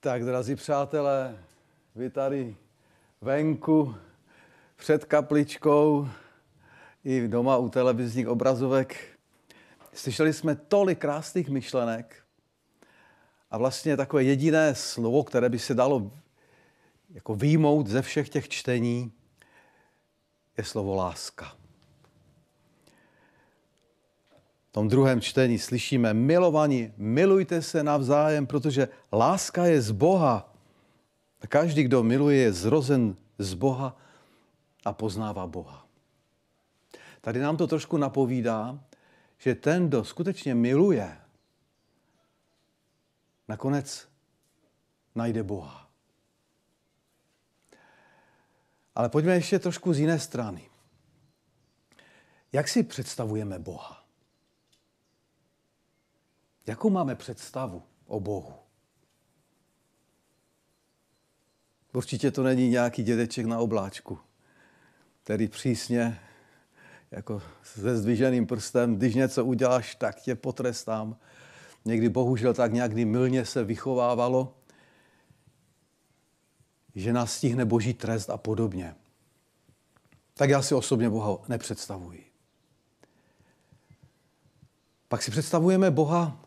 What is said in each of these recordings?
Tak, drazí přátelé, vy tady venku, před kapličkou i doma u televizních obrazovek. Slyšeli jsme tolik krásných myšlenek a vlastně takové jediné slovo, které by se dalo jako výjmout ze všech těch čtení, je slovo láska. tom druhém čtení slyšíme, milovaní, milujte se navzájem, protože láska je z Boha. každý, kdo miluje, je zrozen z Boha a poznává Boha. Tady nám to trošku napovídá, že ten, kdo skutečně miluje, nakonec najde Boha. Ale pojďme ještě trošku z jiné strany. Jak si představujeme Boha? Jakou máme představu o Bohu? Určitě to není nějaký dědeček na obláčku, který přísně jako se zdviženým prstem, když něco uděláš, tak tě potrestám. Někdy bohužel tak nějakdy mylně se vychovávalo, že nás stihne boží trest a podobně. Tak já si osobně Boha nepředstavuji. Pak si představujeme Boha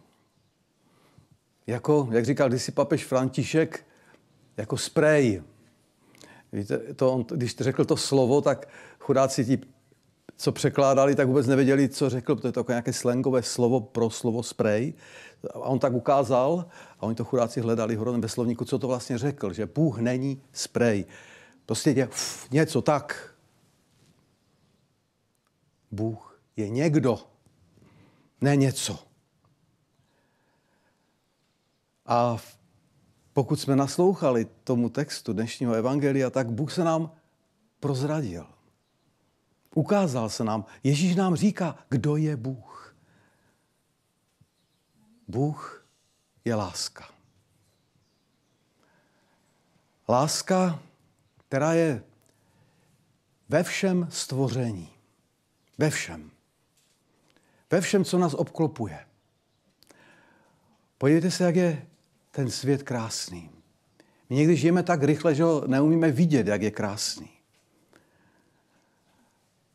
jako, jak říkal kdysi papež František, jako sprej. Víte, to on, když řekl to slovo, tak chudáci ti, co překládali, tak vůbec nevěděli, co řekl, protože to je nějaké slangové slovo pro slovo sprej. A on tak ukázal, a oni to chudáci hledali hronem ve slovníku, co to vlastně řekl, že Bůh není sprej. Prostě je uf, něco tak. Bůh je někdo, ne něco. A pokud jsme naslouchali tomu textu dnešního evangelia, tak Bůh se nám prozradil. Ukázal se nám, Ježíš nám říká, kdo je Bůh. Bůh je láska. Láska, která je ve všem stvoření. Ve všem. Ve všem, co nás obklopuje. Podívejte se, jak je ten svět krásný. My někdy žijeme tak rychle, že ho neumíme vidět, jak je krásný.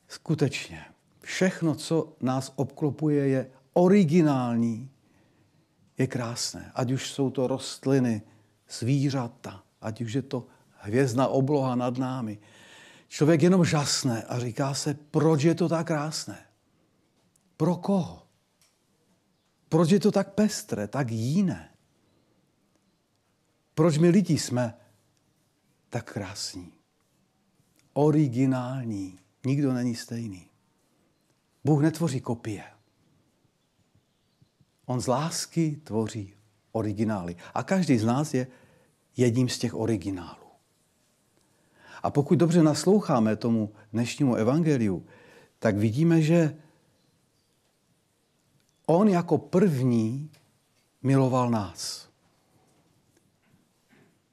Skutečně, všechno, co nás obklopuje, je originální, je krásné. Ať už jsou to rostliny, zvířata, ať už je to hvězdná obloha nad námi. Člověk jenom žasné a říká se, proč je to tak krásné? Pro koho? Proč je to tak pestré, tak jiné? Proč my lidi jsme tak krásní? Originální. Nikdo není stejný. Bůh netvoří kopie. On z lásky tvoří originály. A každý z nás je jedním z těch originálů. A pokud dobře nasloucháme tomu dnešnímu evangeliu, tak vidíme, že on jako první miloval nás.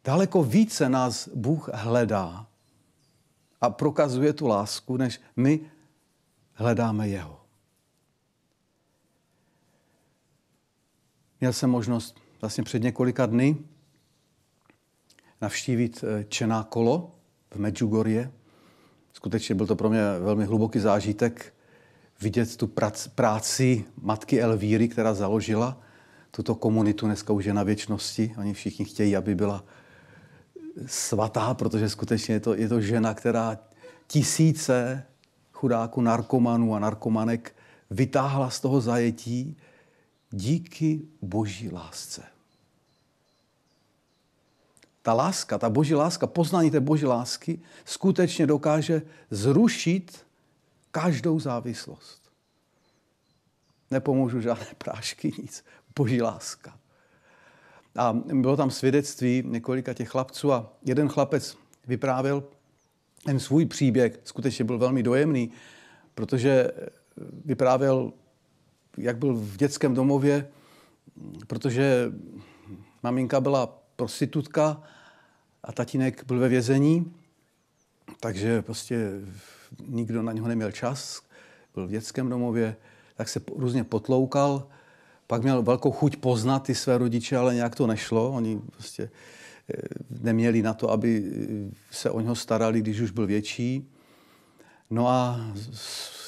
Daleko více nás Bůh hledá a prokazuje tu lásku, než my hledáme Jeho. Měl jsem možnost vlastně před několika dny navštívit eh, Čená kolo v Medjugorje. Skutečně byl to pro mě velmi hluboký zážitek vidět tu práci matky Elvíry, která založila tuto komunitu. Dneska už je na věčnosti. Oni všichni chtějí, aby byla svatá, protože skutečně je to, je to žena, která tisíce chudáků narkomanů a narkomanek vytáhla z toho zajetí díky boží lásce. Ta láska, ta boží láska, poznání té boží lásky skutečně dokáže zrušit každou závislost. Nepomůžu žádné prášky, nic. Boží láska. A bylo tam svědectví několika těch chlapců a jeden chlapec vyprávěl ten svůj příběh, skutečně byl velmi dojemný, protože eh, vyprávěl, jak byl v dětském domově, protože maminka byla prostitutka a tatínek byl ve vězení, takže prostě nikdo na něho neměl čas, byl v dětském domově, tak se různě potloukal – pak měl velkou chuť poznat ty své rodiče, ale nějak to nešlo. Oni prostě eh, neměli na to, aby eh, se o něho starali, když už byl větší. No a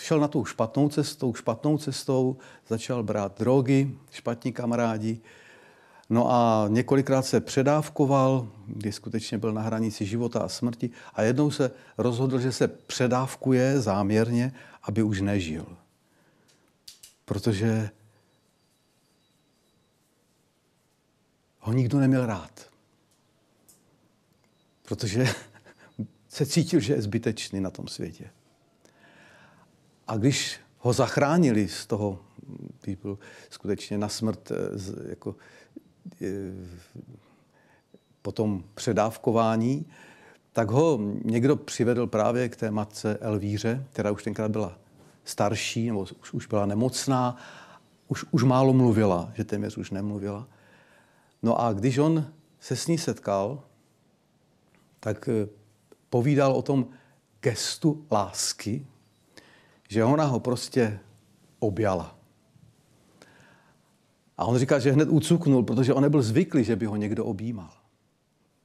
šel na tu špatnou cestou, špatnou cestou, začal brát drogy, špatní kamarádi. No a několikrát se předávkoval, kdy skutečně byl na hranici života a smrti a jednou se rozhodl, že se předávkuje záměrně, aby už nežil. Protože ho nikdo neměl rád. Protože se cítil, že je zbytečný na tom světě. A když ho zachránili z toho, když mm, byl skutečně na smrt eh, jako, eh, po tom předávkování, tak ho někdo přivedl právě k té matce Elvíře, která už tenkrát byla starší, nebo už, už byla nemocná, už, už málo mluvila, že téměř už nemluvila. No a když on se s ní setkal, tak eh, povídal o tom gestu lásky, že ona ho prostě objala. A on říkal, že hned ucuknul, protože on nebyl zvyklý, že by ho někdo objímal.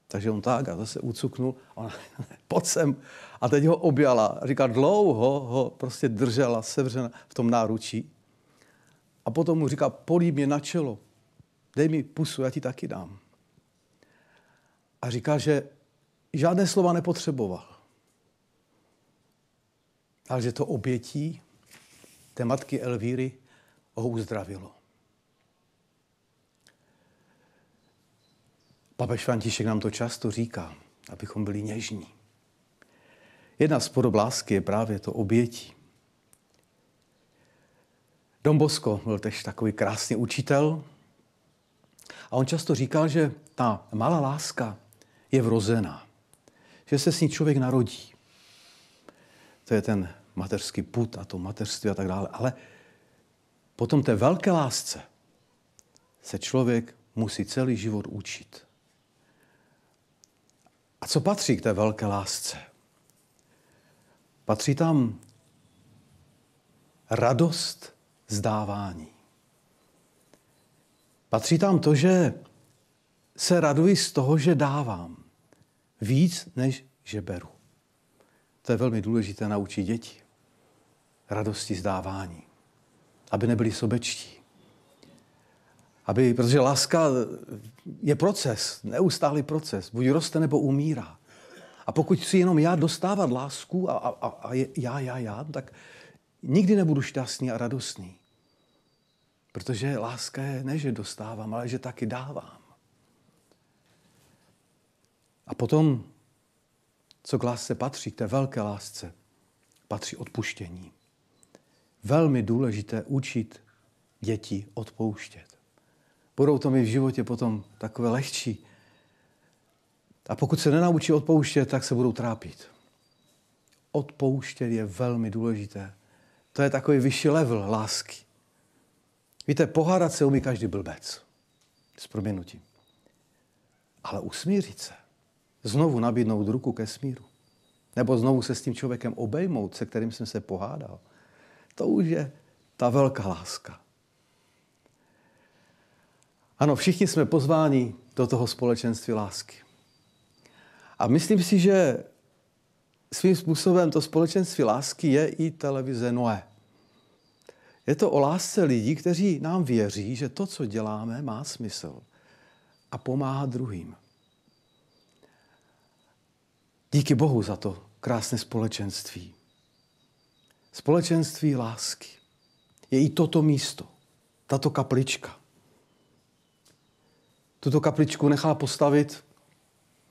Takže on tak a zase ucuknul. Ona, pojď sem. A teď ho objala. Říká, dlouho ho prostě držela sevřena v tom náručí. A potom mu říká, políb mě na čelo, dej mi pusu, já ti taky dám. A říká, že žádné slova nepotřeboval. Ale že to obětí té matky Elvíry ho uzdravilo. Papež František nám to často říká, abychom byli něžní. Jedna z podob lásky je právě to obětí. Dombosko byl tež takový krásný učitel, a on často říkal, že ta malá láska je vrozená, že se s ní člověk narodí. To je ten mateřský put a to mateřství a tak dále. Ale potom té velké lásce se člověk musí celý život učit. A co patří k té velké lásce? Patří tam radost zdávání. Patří tam to, že se raduji z toho, že dávám víc, než že beru. To je velmi důležité naučit děti. Radosti zdávání. Aby nebyli sobečtí. Aby, protože láska je proces, neustálý proces. Buď roste, nebo umírá. A pokud si jenom já dostávat lásku a, a, a já, já, já, tak nikdy nebudu šťastný a radostný. Protože láska je ne, že dostávám, ale že taky dávám. A potom, co k lásce patří, k té velké lásce, patří odpuštění. Velmi důležité učit děti odpouštět. Budou to mi v životě potom takové lehčí. A pokud se nenaučí odpouštět, tak se budou trápit. Odpouštět je velmi důležité. To je takový vyšší level lásky. Víte, pohádat se umí každý blbec. S proměnutím. Ale usmířit se. Znovu nabídnout ruku ke smíru. Nebo znovu se s tím člověkem obejmout, se kterým jsem se pohádal. To už je ta velká láska. Ano, všichni jsme pozváni do toho společenství lásky. A myslím si, že svým způsobem to společenství lásky je i televize Noé. Je to o lásce lidí, kteří nám věří, že to, co děláme, má smysl a pomáhá druhým. Díky Bohu za to krásné společenství. Společenství lásky. Je i toto místo, tato kaplička. Tuto kapličku nechala postavit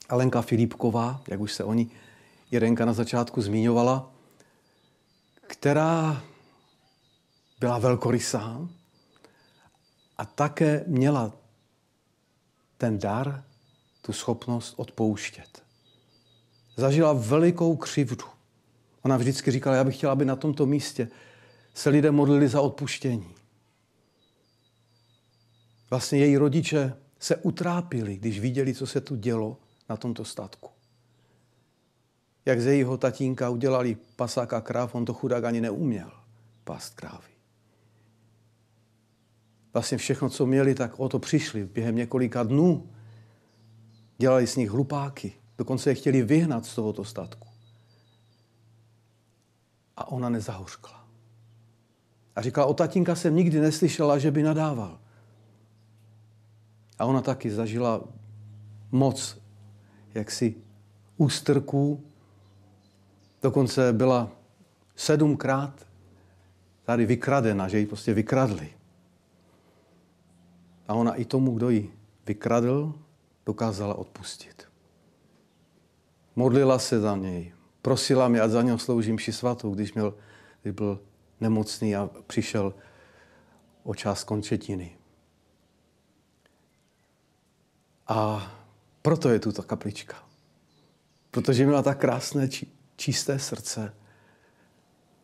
Alenka Filipková, jak už se o ní Jirenka na začátku zmiňovala, která byla velkorysá a také měla ten dar, tu schopnost odpouštět. Zažila velikou křivdu. Ona vždycky říkala, já bych chtěla, aby na tomto místě se lidé modlili za odpuštění. Vlastně její rodiče se utrápili, když viděli, co se tu dělo na tomto statku. Jak ze jejího tatínka udělali pasák a kráv, on to chudák ani neuměl past krávy vlastně všechno, co měli, tak o to přišli během několika dnů. Dělali z nich hlupáky. Dokonce je chtěli vyhnat z tohoto statku. A ona nezahořkla. A říkala, o tatínka jsem nikdy neslyšela, že by nadával. A ona taky zažila moc jaksi ústrků. Dokonce byla sedmkrát tady vykradena, že ji prostě vykradli a ona i tomu, kdo ji vykradl, dokázala odpustit. Modlila se za něj. Prosila mě, ať za něho sloužím ši svatou, když, měl, když byl nemocný a přišel o část končetiny. A proto je tu ta kaplička. Protože měla tak krásné, čisté srdce.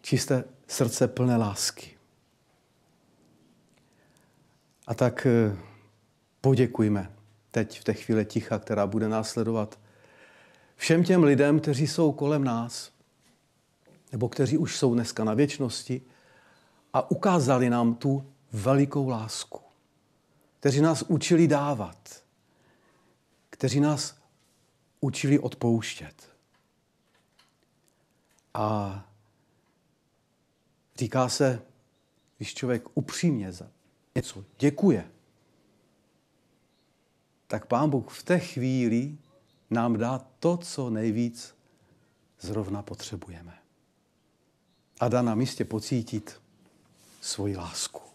Čisté srdce plné lásky. A tak eh, poděkujme teď v té chvíli ticha, která bude následovat všem těm lidem, kteří jsou kolem nás, nebo kteří už jsou dneska na věčnosti a ukázali nám tu velikou lásku, kteří nás učili dávat, kteří nás učili odpouštět. A říká se, když člověk upřímně něco děkuje, tak Pán Bůh v té chvíli nám dá to, co nejvíc zrovna potřebujeme. A dá nám jistě pocítit svoji lásku.